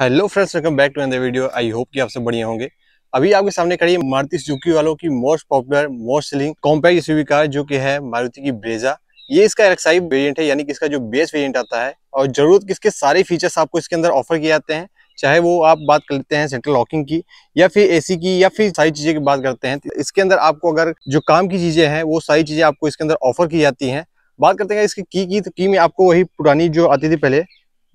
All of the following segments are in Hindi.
hello friends welcome back to another video I hope कि आप सब बढ़िया होंगे अभी आपके सामने खड़ी है मारुति सुजुकी वालों की most popular most selling compact SUV car जो कि है मारुति की ब्रेजा ये इसका एक्साइव वेरिएंट है यानी कि इसका जो बेस वेरिएंट आता है और जरूरत किसके सारे फीचर्स आपको इसके अंदर ऑफर किए जाते हैं चाहे वो आप बात कर लेते हैं सेंट्रल लॉकिंग की या फिर एसी की या फिर सारी चीजें की बात करते हैं तो इसके अंदर आपको अगर जो काम की चीजें हैं वो सारी चीजें आपको इसके अंदर ऑफर की जाती हैं बात करते हैं इसकी की की तो की में आपको वही पुरानी जो आती थी पहले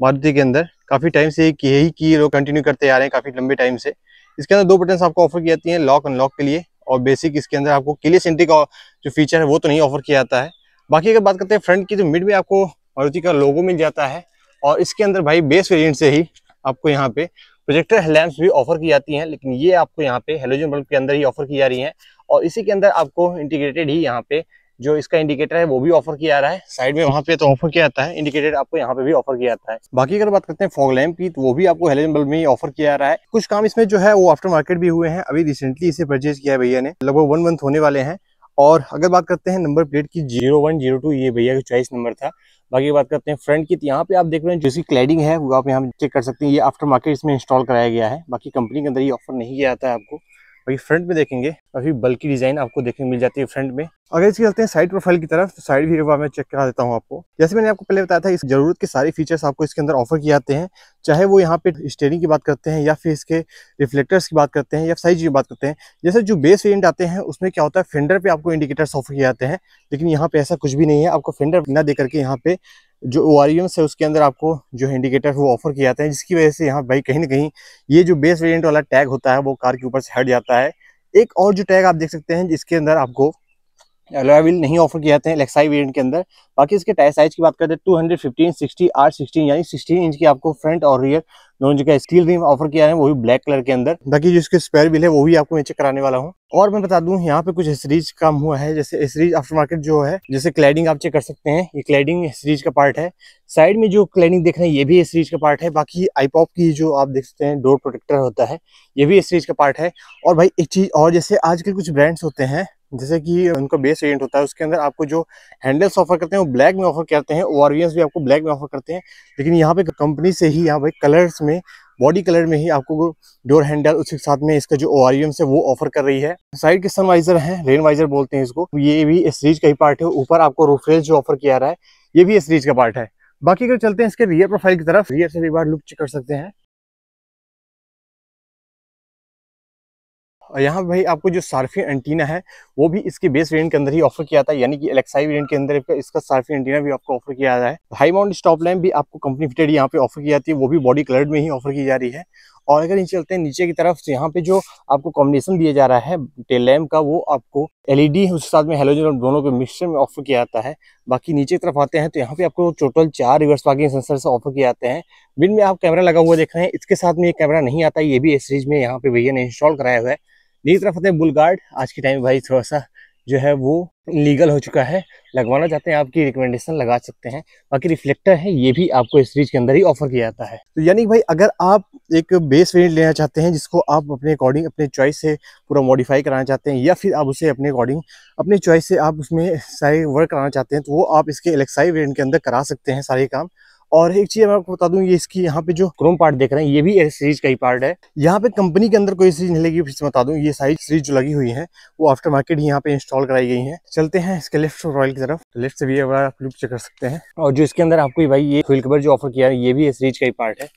मारुति के अंदर काफ़ी टाइम से यही की लोग कंटिन्यू करते आ रहे हैं काफ़ी लंबे टाइम से इसके अंदर दो बटन आपको ऑफर की जाती हैं लॉक अनलॉक के लिए और बेसिक इसके अंदर आपको क्लियर सेंट्री का जो फीचर है वो तो नहीं ऑफर किया जाता है बाकी अगर बात करते हैं फ्रंट की तो मिड में आपको मारुति का लोगो मिल जाता है और इसके अंदर भाई बेस वेरिएंट से ही आपको यहाँ पे प्रोजेक्टर लैंप्स भी ऑफर की जाती हैं लेकिन ये आपको यहाँ पे हेलोजन बल्ब के अंदर ही ऑफर की जा रही हैं और इसी के अंदर आपको इंटीग्रेटेड ही यहाँ पे जो इसका इंडिकेटर है वो भी ऑफर किया रहा है साइड में वहाँ पे तो ऑफर किया जाता है इंडिकेटर आपको यहाँ पे भी ऑफर किया जाता है बाकी अगर बात करते हैं फॉग लैम्प की तो वो भी आपको हेलोजन बल्ब में ही ऑफर किया जा रहा है कुछ काम इसमें जो है वो आफ्टर मार्केट भी हुए हैं अभी रिसेंटली इसे परचेज किया है भैया ने लगभग वन मंथ होने वाले हैं और अगर बात करते हैं नंबर प्लेट की जीरो वन जीरो टू ये भैया का चॉइस नंबर था बाकी बात करते हैं फ्रंट की तो यहाँ पे आप देख रहे हैं जो इसकी क्लैडिंग है वो आप यहाँ चेक कर सकते हैं ये आफ्टर मार्केट इसमें इंस्टॉल कराया गया है बाकी कंपनी के अंदर ये ऑफर नहीं किया जाता है आपको और फ्रंट में देखेंगे काफी बल्कि डिजाइन आपको देखने मिल जाती है फ्रंट में अगर इसके चलते हैं साइड प्रोफाइल की तरफ तो साइड व्यू मैं चेक करा देता हूँ आपको जैसे मैंने आपको पहले बताया था इस जरूरत के सारे फीचर्स आपको इसके अंदर ऑफर किए जाते हैं चाहे वो यहाँ पे स्टेयरिंग की बात करते हैं या फिर इसके रिफ्लेक्टर्स की बात करते हैं या साइज की बात करते हैं जैसे जो बेस वेरियंट आते हैं उसमें क्या होता है फेंडर पे आपको इंडिकेटर्स ऑफर किए जाते हैं लेकिन यहाँ पे ऐसा कुछ भी नहीं है आपको फेंडर न दे करके यहाँ पे जो ओ है उसके अंदर आपको जो है इंडिकेटर वो ऑफर किया जाता है जिसकी वजह से यहाँ भाई कहीं ना कहीं ये जो बेस वेरिएंट वाला टैग होता है वो कार के ऊपर से हट जाता है एक और जो टैग आप देख सकते हैं जिसके अंदर आपको अलोया व्हील नहीं ऑफर किया जाते हैं लेक्साई वेरिएंट के अंदर बाकी इसके टायर साइज की बात करते हैं two hundred fifteen sixty R sixteen यानी सिक्सटीन इंच की आपको फ्रंट और रियर दोनों जगह स्टील रिम ऑफर किया है वो भी ब्लैक कलर के अंदर बाकी जो इसके स्पेयर व्हील है वो भी आपको मैं चेक कराने वाला हूँ और मैं बता दूँ यहाँ पे कुछ सीरीज कम हुआ है जैसे सीरीज आफ्टर मार्केट जो है जैसे क्लाइडिंग आप चेक कर सकते हैं ये क्लाइडिंग सीरीज का पार्ट है साइड में जो क्लाइडिंग देख रहे हैं ये भी सीरीज का पार्ट है बाकी आईपॉप की जो आप देख सकते हैं डोर प्रोटेक्टर होता है ये भी सीरीज का पार्ट है और भाई एक चीज और जैसे आजकल कुछ ब्रांड्स होते हैं जैसे कि उनका बेस वेरियंट होता है उसके अंदर आपको जो हैंडल्स ऑफर करते हैं वो ब्लैक में ऑफर करते हैं ओ भी आपको ब्लैक में ऑफर करते हैं लेकिन यहाँ पे कंपनी से ही यहाँ पे कलर्स में बॉडी कलर में ही आपको डोर हैंडल उसके साथ में इसका जो ओ है वो ऑफर कर रही है साइड के सनवाइजर है रेन वाइजर बोलते हैं इसको ये भी इस रीज का ही पार्ट है ऊपर आपको रूफरेल जो ऑफर किया रहा है ये भी इस रीज का पार्ट है बाकी अगर चलते हैं इसके रियर प्रोफाइल की तरफ रियर से भी बार लुक चेक कर सकते हैं और यहाँ भाई आपको जो सार्फी एंटीना है वो भी इसके बेस वेरिएंट के अंदर ही ऑफर किया था यानी कि एलेक्साई वेरिएंट के अंदर इसका सार्फी एंटीना भी आपको ऑफर किया जाए है हाई माउंट स्टॉप लैम्प भी आपको कंपनी फिटेड यहाँ पे ऑफर की जाती है वो भी बॉडी कलर्ड में ही ऑफर की जा रही है और अगर नीचे चलते हैं नीचे की तरफ यहाँ पे जो आपको कॉम्बिनेशन दिया जा रहा है टेल लैम्प का वो आपको एलईडी उस साथ में हेलोजन दोनों के मिक्सचर में ऑफर किया जाता है बाकी नीचे की तरफ आते हैं तो यहाँ पे आपको टोटल चार रिवर्स पार्किंग सेंसर से ऑफर किए जाते हैं बिन में आप कैमरा लगा हुआ देख रहे हैं इसके साथ में ये कैमरा नहीं आता ये भी इस सीरीज में यहाँ पे भैया ने इंस्टॉल कराया हुआ है लेकिन तरफ आते हैं बुल गार्ड आज के टाइम भाई थोड़ा सा जो है वो लीगल हो चुका है लगवाना चाहते हैं आपकी रिकमेंडेशन लगा सकते हैं बाकी रिफ्लेक्टर है ये भी आपको इस सीरीज के अंदर ही ऑफर किया जाता है तो यानी भाई अगर आप एक बेस वेरिएंट लेना चाहते हैं जिसको आप अपने अकॉर्डिंग अपने चॉइस से पूरा मॉडिफाई कराना चाहते हैं या फिर आप उसे अपने अकॉर्डिंग अपने चॉइस से आप उसमें सारे वर्क कराना चाहते हैं तो वो आप इसके एलेक्साई वेरियंट के अंदर करा सकते हैं सारे काम और एक चीज मैं आपको बता दूं ये इसकी यहाँ पे जो क्रोम पार्ट देख रहे हैं ये भी एयर सीरीज का ही पार्ट है यहाँ पे कंपनी के अंदर कोई चीज नहीं लगी फिर बता दूं ये सारी सीरीज जो लगी हुई है वो आफ्टर मार्केट ही यहाँ पे इंस्टॉल कराई गई है चलते हैं इसके लेफ्ट रॉयल की तरफ लेफ्ट तो से भी आप लुक चेक कर सकते हैं और जो इसके अंदर आपको भाई ये फ्यूल कवर जो ऑफर किया है ये भी एयर सीरीज का ही पार्ट है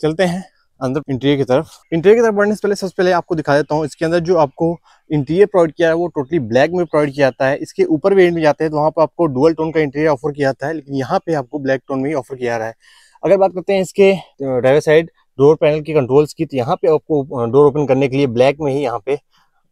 चलते हैं अंदर इंटीरियर की तरफ इंटीरियर की तरफ बढ़ने से पहले सबसे पहले आपको दिखा देता हूँ इसके अंदर जो आपको इंटीरियर प्रोवाइड किया है वो टोटली ब्लैक में प्रोवाइड किया जाता है इसके ऊपर वेरियंट में जाते हैं तो वहाँ पर आपको डुअल टोन का इंटीरियर ऑफर किया जाता है लेकिन यहाँ पे आपको ब्लैक टोन में ही ऑफर किया जा रहा है अगर बात करते हैं इसके ड्राइवर साइड डोर पैनल के कंट्रोल्स की तो यहाँ पे आपको डोर ओपन करने के लिए ब्लैक में ही यहाँ पे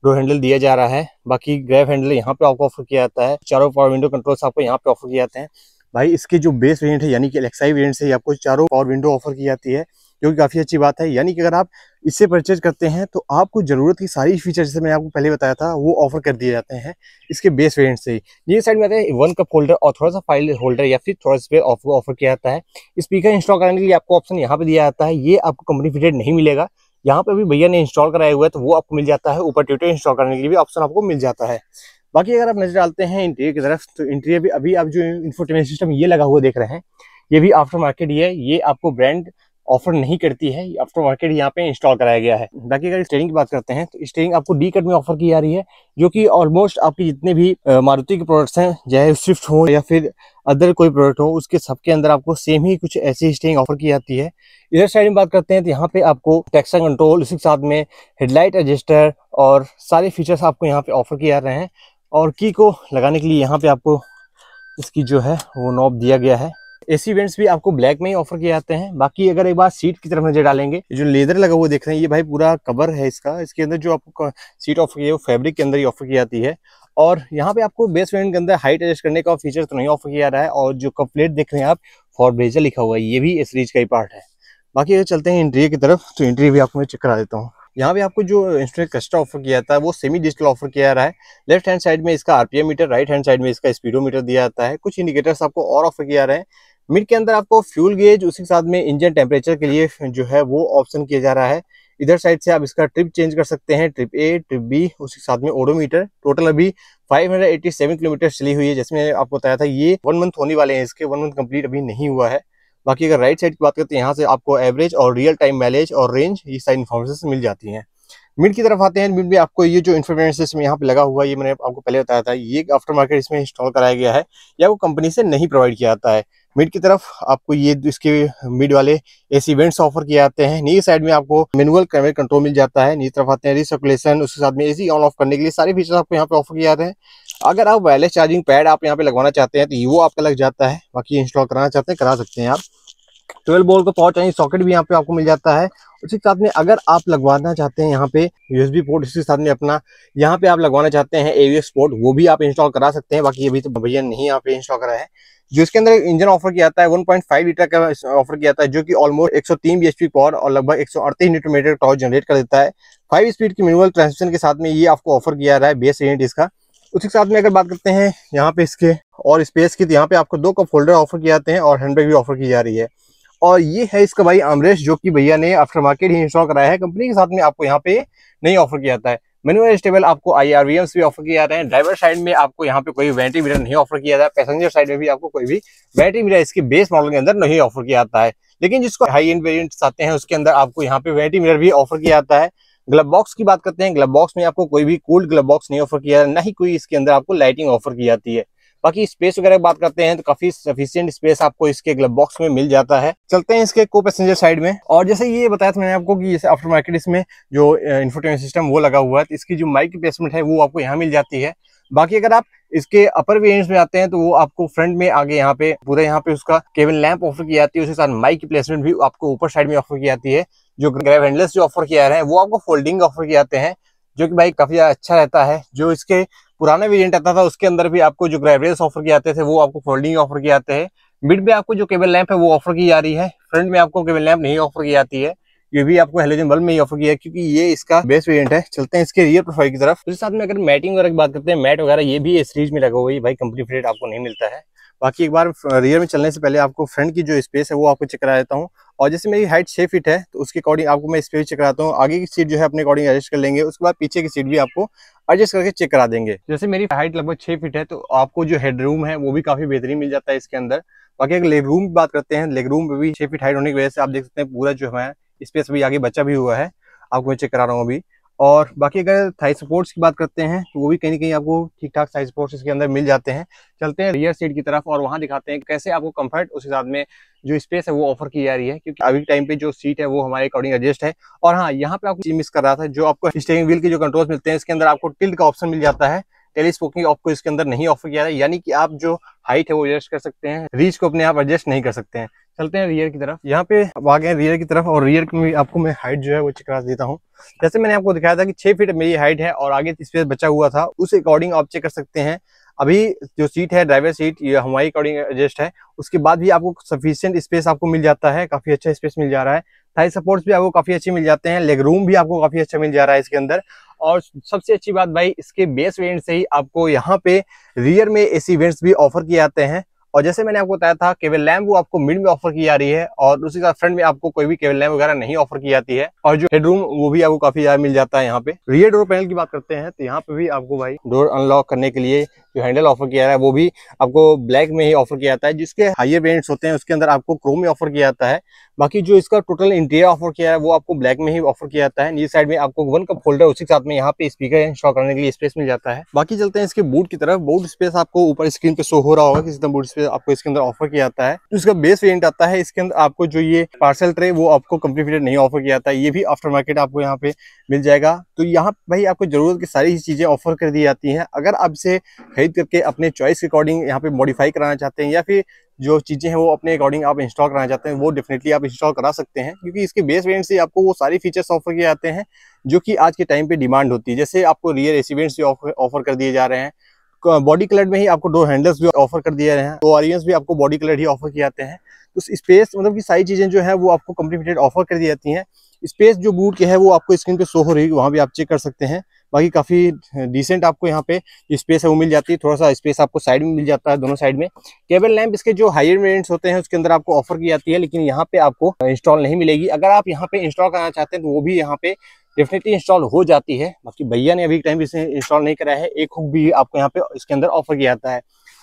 डोर हैंडल दिया जा रहा है बाकी ग्रैब हैंडल यहाँ पे आपको ऑफर किया जाता है चारों पावर विंडो कंट्रोल्स आपको यहाँ पे ऑफर किया जाते हैं भाई इसके जो बेस वेरियंट है यानी कि एलेक्साई वेरियंट से आपको चारों पावर विंडो ऑफर की जाती है जो कि काफ़ी अच्छी बात है यानी कि अगर आप इससे परचेज करते हैं तो आपको ज़रूरत की सारी फीचर जैसे मैंने आपको पहले बताया था वो ऑफर कर दिए जाते हैं इसके बेस वेरियंट से ही ये साइड में आता है वन कप होल्डर और थोड़ा सा फाइल होल्डर या फिर थोड़ा सा ऑफर ऑफर किया जाता है स्पीकर इंस्टॉल करने के लिए आपको ऑप्शन यहाँ पर दिया जाता है ये आपको कंपनी फिटेड नहीं मिलेगा यहाँ पर भी भैया ने इंस्टॉल कराया हुआ है तो वो आपको मिल जाता है ऊपर ट्विटर इंस्टॉल करने के लिए भी ऑप्शन आपको मिल जाता है बाकी अगर आप नजर डालते हैं इंटीरियर की तरफ तो इंटीरियर भी अभी आप जो इन्फोटेनमेंट सिस्टम ये लगा हुआ देख रहे हैं ये भी आफ्टर मार्केट ही है ये आपको ब्रांड ऑफर नहीं करती है आफ्टर मार्केट यहाँ पे इंस्टॉल कराया गया है बाकी अगर स्टेयरिंग की बात करते हैं तो स्टेयरिंग आपको डी कट में ऑफर की जा रही है जो कि ऑलमोस्ट आपके जितने भी मारुति के प्रोडक्ट्स हैं चाहे स्विफ्ट हो या फिर अदर कोई प्रोडक्ट हो उसके सबके अंदर आपको सेम ही कुछ ऐसी स्टेयरिंग ऑफर की जाती है इधर साइड में बात करते हैं तो यहाँ पे आपको टैक्सा कंट्रोल उसके साथ में हेडलाइट एडजस्टर और सारे फीचर्स आपको यहाँ पे ऑफर किए जा रहे हैं और की को लगाने के लिए यहाँ पे आपको इसकी जो है वो नॉब दिया गया है एसी वेंट्स भी आपको ब्लैक में ही ऑफर किए जाते हैं बाकी अगर एक बार सीट की तरफ नजर डालेंगे जो लेदर लगा हुआ देख रहे हैं ये भाई पूरा कवर है इसका इसके अंदर जो आपको सीट ऑफर की है वो फैब्रिक के अंदर ही ऑफर की जाती है और यहाँ पे आपको बेस वेंट के अंदर हाइट एडजस्ट करने का फीचर तो नहीं ऑफर किया रहा है और जो कपलेट देख रहे हैं आप फॉर ब्रेजर लिखा हुआ है ये भी इस रीज का ही पार्ट है बाकी अगर चलते हैं इंट्री की तरफ तो इंट्री भी आपको मैं चेक करा देता हूँ यहाँ पे आपको जो इंस्ट्रूमेंट कस्टा ऑफर किया जाता है वो सेमी डिजिटल ऑफर किया रहा है लेफ्ट हैंड साइड में इसका RPM meter right hand side में इसका स्पीडोमीटर दिया जाता है कुछ इंडिकेटर्स आपको और ऑफर किया रहे हैं मिड के अंदर आपको फ्यूल गेज उसी के साथ में इंजन टेम्परेचर के लिए जो है वो ऑप्शन किया जा रहा है इधर साइड से आप इसका ट्रिप चेंज कर सकते हैं ट्रिप ए ट्रिप बी उसके साथ में ओडोमीटर टोटल अभी 587 किलोमीटर चली हुई है जिसमें आपको बताया था ये वन मंथ होने वाले हैं इसके वन मंथ कंप्लीट अभी नहीं हुआ है बाकी अगर राइट साइड की बात करते हैं तो यहाँ से आपको एवरेज और रियल टाइम माइलेज और रेंज ये सारी इन्फॉर्मेशन मिल जाती है मिड की तरफ आते हैं मिड में आपको ये जो इन्फॉर्मेशन इसमें यहाँ पे लगा हुआ है ये मैंने आपको पहले बताया था ये आफ्टर मार्केट इसमें इंस्टॉल कराया गया है या वो कंपनी से नहीं प्रोवाइड किया जाता है मिड की तरफ आपको ये इसके मिड वाले एसी वेंट्स ऑफर किए जाते हैं नीचे साइड में आपको मेनुअल कैमरे कंट्रोल मिल जाता है नीचे तरफ आते हैं रिसर्कुलेशन उसके साथ में एसी ऑन ऑफ करने के लिए सारे फीचर्स आपको यहाँ पे ऑफर किए जाते हैं अगर आप वायरलेस चार्जिंग पैड आप यहाँ पे लगवाना चाहते हैं तो वो आपका लग जाता है बाकी इंस्टॉल कराना चाहते हैं करा सकते हैं आप ट्वेल्व बोल्ट का पावर चार्जिंग सॉकेट भी यहाँ पे आपको मिल जाता है उसी के साथ में अगर आप लगवाना चाहते हैं यहाँ पे यूएसबी पोर्ट इसके साथ में अपना यहाँ पे आप लगवाना चाहते हैं एवीएस पोर्ट वो भी आप इंस्टॉल करा सकते हैं बाकी अभी तो भैया नहीं यहाँ पे इंस्टॉल करा है जो इसके अंदर इंजन ऑफर किया जाता है वन पॉइंट फाइव लीटर का ऑफर किया जाता है जो कि ऑलमोस्ट एक सौ एच पी पावर और लगभग एक सौ अड़तीस न्यूटन मीटर टॉर्च जनरेट कर देता है फाइव स्पीड की मैनुअल ट्रांसमिशन के साथ में ये आपको ऑफर किया जा रहा है बेस यूनिट इसका उसके साथ में अगर बात करते हैं यहाँ पे इसके और स्पेस की तो यहाँ पे आपको दो कप होल्डर ऑफर किए जाते हैं और हैंडबैग भी ऑफर की जा रही है और ये है इसका भाई आमरेश जो कि भैया ने आफ्टर मार्केट ही इंस्टॉल कराया है कंपनी के साथ में आपको यहाँ पे नहीं ऑफर किया जाता है मेनुअल स्टेबल आपको आई आर भी ऑफर किया जाता है ड्राइवर साइड में आपको यहाँ पे कोई वेंटी मीटर नहीं ऑफर किया जाता है पैसेंजर साइड में भी आपको कोई भी वेंटी मीटर इसके बेस मॉडल के अंदर नहीं ऑफर किया जाता है लेकिन जिसको हाई एंड वेरियंट आते हैं उसके अंदर आपको यहाँ पे वेंटी मीटर भी ऑफर किया जाता है ग्लब बॉक्स की बात करते हैं ग्लब बॉक्स में आपको कोई भी कूल्ड ग्लब बॉक्स नहीं ऑफर किया जाता ना ही कोई इसके अंदर आपको लाइटिंग ऑफर की जाती है बाकी स्पेस वगैरह बात करते हैं तो काफी सफिशियंट स्पेस आपको इसके ग्लब बॉक्स में मिल जाता है चलते हैं इसके को पैसेंजर साइड में और जैसे ये बताया था मैंने आपको कि जैसे आफ्टर मार्केट इसमें जो इन्फोटेनमेंट सिस्टम वो लगा हुआ है तो इसकी जो माइक प्लेसमेंट है वो आपको यहाँ मिल जाती है बाकी अगर आप इसके अपर वेरियंट्स में आते हैं तो वो आपको फ्रंट में आगे यहाँ पे पूरा यहाँ पे उसका केबल लैंप ऑफर की जाती है उसके साथ माइक की प्लेसमेंट भी आपको ऊपर साइड में ऑफर की जाती है जो ग्रैब हैंडल्स जो ऑफर किया जा रहे हैं वो आपको फोल्डिंग ऑफर किए जाते हैं जो कि भाई काफी अच्छा रहता है जो इसके पुराना वेरियंट आता था उसके अंदर भी आपको जो ग्रेवरेज ऑफर किए आते थे वो आपको फोल्डिंग ऑफर किए आते हैं मिड में आपको जो केबल लैंप है वो ऑफर की जा रही है फ्रंट में आपको केबल लैंप नहीं ऑफर की जाती है ये भी आपको हेलोजन बल्ब में ही ऑफर किया है क्योंकि ये इसका बेस्ट वेरिएंट है चलते हैं इसके रियर प्रोफाइल की तरफ उसके तो साथ में अगर मैटिंग वगैरह की बात करते हैं मैट वगैरह ये भी इस सीरीज में लगा हुआ है भाई कंपनी फ्रेट आपको नहीं मिलता है बाकी एक बार रियर में चलने से पहले आपको फ्रंट की जो स्पेस है वो आपको चेक करा देता हूँ और जैसे मेरी हाइट छः फीट है तो उसके अकॉर्डिंग आपको मैं स्पेस चेक कराता हूँ आगे की सीट जो है अपने अकॉर्डिंग एडजस्ट कर लेंगे उसके बाद पीछे की सीट भी आपको एडजस्ट करके चेक करा देंगे जैसे मेरी हाइट लगभग छः फीट है तो आपको जो हेडरूम है वो भी काफ़ी बेहतरीन मिल जाता है इसके अंदर बाकी अगर लेग रूम की बात करते हैं लेग रूम में भी छः फीट हाइट होने की वजह से आप देख सकते हैं पूरा जो है स्पेस भी आगे बचा भी हुआ है आपको चेक करा रहा हूँ अभी और बाकी अगर थाई सपोर्ट्स की बात करते हैं तो वो भी कहीं ना कहीं आपको ठीक ठाक थाई सपोर्ट्स इसके अंदर मिल जाते हैं चलते हैं रियर सीट की तरफ और वहाँ दिखाते हैं कैसे आपको कंफर्ट उस हिसाब में जो स्पेस है वो ऑफर की जा रही है क्योंकि अभी टाइम पे जो सीट है वो हमारे अकॉर्डिंग एडजस्ट है और हाँ यहाँ पे आपको मिस कर रहा था जो आपको स्टेयरिंग व्हील के जो कंट्रोल्स मिलते हैं इसके अंदर आपको टिल्ड का ऑप्शन मिल जाता है टेलीस्पोकिंग आपको इसके अंदर नहीं ऑफर किया है यानी कि आप जो हाइट है वो एडजस्ट कर सकते हैं रीच को अपने आप एडजस्ट नहीं कर सकते हैं चलते हैं रियर की तरफ यहाँ पे अब आ गए रियर की तरफ और रियर में आपको मैं हाइट जो है वो चेक देता हूँ जैसे मैंने आपको दिखाया था कि छह फीट मेरी हाइट है और आगे स्पेस बचा हुआ था उस अकॉर्डिंग आप चेक कर सकते हैं अभी जो सीट है ड्राइवर सीट ये हमारी अकॉर्डिंग एडजस्ट है उसके बाद भी आपको सफिशियंट स्पेस आपको मिल जाता है काफी अच्छा स्पेस मिल जा रहा है थाई सपोर्ट्स भी आपको काफ़ी अच्छे मिल जाते हैं लेग रूम भी आपको काफ़ी अच्छा मिल जा रहा है इसके अंदर और सबसे अच्छी बात भाई इसके बेस वेंट से ही आपको यहाँ पे रियर में एसी वेंट्स भी ऑफर किए जाते हैं और जैसे मैंने आपको बताया था केवल लैम्प वो आपको मिड में ऑफर की जा रही है और उसी साथ फ्रंट में आपको कोई भी केवल लैम्प वगैरह नहीं ऑफर की जाती है और जो हेडरूम वो भी आपको काफी ज्यादा मिल जाता है यहाँ पे रियर डोर पैनल की बात करते हैं तो यहाँ पे भी आपको भाई डोर अनलॉक करने के लिए जो हैंडल ऑफर किया जा रहा है वो भी आपको ब्लैक में ही ऑफर किया जाता है जिसके हाइयर वेरियंट्स होते हैं उसके अंदर आपको क्रोम में ऑफर किया जाता है बाकी जो इसका टोटल इंटीरियर ऑफर किया है वो आपको ब्लैक में ही ऑफर किया जाता है नीचे साइड में आपको वन कप होल्डर उसी के साथ में यहाँ पे स्पीकर इंस्टॉल करने के लिए स्पेस मिल जाता है बाकी चलते हैं इसके बूट की तरफ बूट स्पेस आपको ऊपर स्क्रीन पे शो हो रहा होगा किसी बूट आपको इसके अंदर ऑफर किया जाता है जो इसका बेस वेरियंट आता है इसके अंदर आपको जो ये पार्सल ट्रे वो आपको कंप्लीट नहीं ऑफर किया जाता है ये भी आफ्टर मार्केट आपको यहाँ पे मिल जाएगा तो यहाँ भाई आपको जरूरत की सारी ही चीज़ें ऑफर कर दी जाती हैं अगर आप इसे खरीद करके अपने चॉइस के अकॉर्डिंग यहाँ पे मॉडिफाई कराना चाहते हैं या फिर जो चीज़ें हैं वो अपने अकॉर्डिंग आप इंस्टॉल कराना चाहते हैं वो डेफिनेटली आप इंस्टॉल करा सकते हैं क्योंकि इसके बेस वेरियंट से आपको वो सारी फीचर्स ऑफर किए जाते हैं जो कि आज के टाइम पे डिमांड होती है जैसे आपको रियर एसीवेंट्स भी ऑफर कर दिए जा रहे हैं बॉडी कलर में ही आपको दो हैंडल्स भी ऑफर कर दिए हैं दो ऑरियंस e भी आपको बॉडी कलर ही ऑफर किए जाते हैं तो स्पेस मतलब कि सारी चीज़ें जो है वो आपको कम्प्लीमेंटेड ऑफर कर दी जाती हैं स्पेस जो बूट के है वो आपको स्क्रीन पे शो हो रही है वहाँ भी आप चेक कर सकते हैं बाकी काफ़ी डिसेंट आपको यहाँ पे स्पेस है वो मिल जाती है थोड़ा सा स्पेस आपको साइड में मिल जाता है दोनों साइड में केबल लैंप इसके जो हायर वेरियंट्स होते हैं उसके अंदर आपको ऑफर की जाती है लेकिन यहाँ पे आपको इंस्टॉल नहीं मिलेगी अगर आप यहाँ पे इंस्टॉल करना चाहते हैं तो वो भी यहाँ पे डेफिनेटली इंस्टॉल हो जाती है बाकी भैया ने अभी टाइम इसे इंस्टॉल नहीं कराया है एक हुक भी आपको यहाँ पे इसके अंदर ऑफर किया जाता है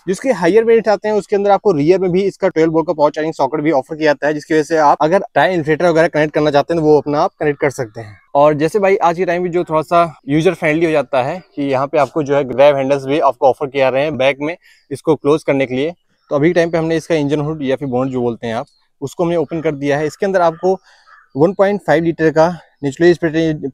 जिसके हायर वेरियंट आते हैं उसके अंदर आपको रियर में भी इसका ट्वेल्व बोर्ड का पावर चार्जिंग सॉकेट भी ऑफर किया जाता है जिसकी वजह से आप अगर टाइम इन्फ्लेटर वगैरह कनेक्ट करना चाहते हैं तो वो अपना आप कनेक्ट कर सकते हैं और जैसे भाई आज के टाइम भी जो थोड़ा सा यूजर फ्रेंडली हो जाता है कि यहाँ पे आपको जो है ग्रैब हैंडल्स भी आपको ऑफर किया रहे हैं बैक में इसको क्लोज करने के लिए तो अभी टाइम पे हमने इसका इंजन हुड या फिर बोन्ड जो बोलते हैं आप उसको हमने ओपन कर दिया है इसके अंदर आपको 1.5 लीटर का नेचुरलाइज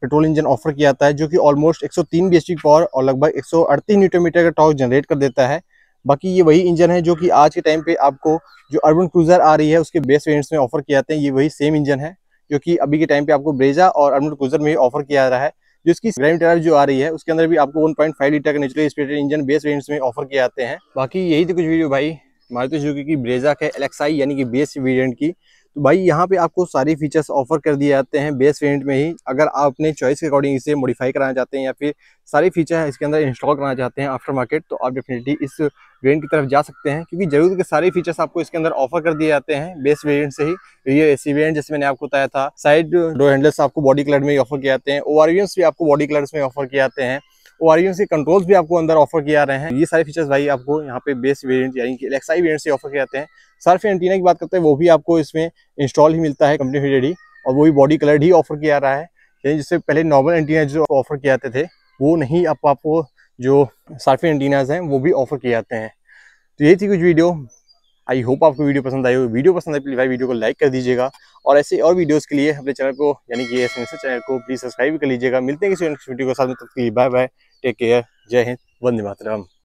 पेट्रोल इंजन ऑफर किया जाता है जो कि ऑलमोस्ट 103 बीएचपी पावर और लगभग 138 न्यूटन मीटर का टॉर्क जनरेट कर देता है बाकी ये वही इंजन है जो कि आज के टाइम पे आपको जो अर्बन क्रूजर आ रही है उसके बेस वेरियंट्स में ऑफर किया जाते हैं ये वही सेम इंजन है जो कि अभी के टाइम पे आपको ब्रेजा और अर्बन क्रूजर में ऑफर किया जा रहा है जो इसकी ग्रैंड जो आ रही है उसके अंदर भी आपको 1.5 लीटर का natural speed engine base variants में ऑफर किया जाते हैं बाकी यही थी तो कुछ वीडियो भाई मारुति सुजुकी की ब्रेजा के एलेक्साई यानी कि बेस वेरियंट की तो भाई यहाँ पे आपको सारी फीचर्स ऑफर कर दिए जाते हैं बेस वेरियंट में ही अगर आप अपने चॉइस के अकॉर्डिंग इसे मॉडिफाई कराना चाहते हैं या फिर सारी फीचर इसके अंदर इंस्टॉल कराना चाहते हैं आफ्टर मार्केट तो आप डेफिनेटली इस वेरियंट की तरफ जा सकते हैं क्योंकि जरूर के सारे फीचर्स आपको इसके अंदर ऑफर कर दिए जाते हैं बेस वेरियंट से ही रियर सी वेरियंट जैसे मैंने आपको बताया था साइड डोर हैंडल्स आपको बॉडी कलर में ऑफर किए जाते हैं ओ भी आपको बॉडी कलर्स में ऑफर किए जाते हैं ओ के कंट्रोल्स भी आपको अंदर ऑफर किया रहे हैं ये सारे फीचर्स भाई आपको यहाँ पे बेस वेरिएंट यानी कि एलेक्साई वेरिएंट से ऑफर किए जाते हैं सर्फ एंटीना की बात करते हैं वो भी आपको इसमें इंस्टॉल ही मिलता है कंपनी फिटेड ही और वो भी बॉडी कलर ही ऑफर किया रहा है यानी जिससे पहले नॉर्मल एंटीना जो ऑफर किए जाते थे वो नहीं आप आपको जो सर्फ एंटीनाज हैं वो भी ऑफर किए जाते हैं तो यही थी कुछ वीडियो आई होप आपको वीडियो पसंद आई हो वीडियो पसंद आई प्लीज भाई वीडियो को लाइक कर दीजिएगा और ऐसे और वीडियोस के लिए अपने चैनल को यानी कि चैनल को प्लीज सब्सक्राइब भी कर लीजिएगा मिलते हैं किसी वीडियो के साथ में तब लिए बाय बाय टेक केयर जय हिंद वंदे मातरम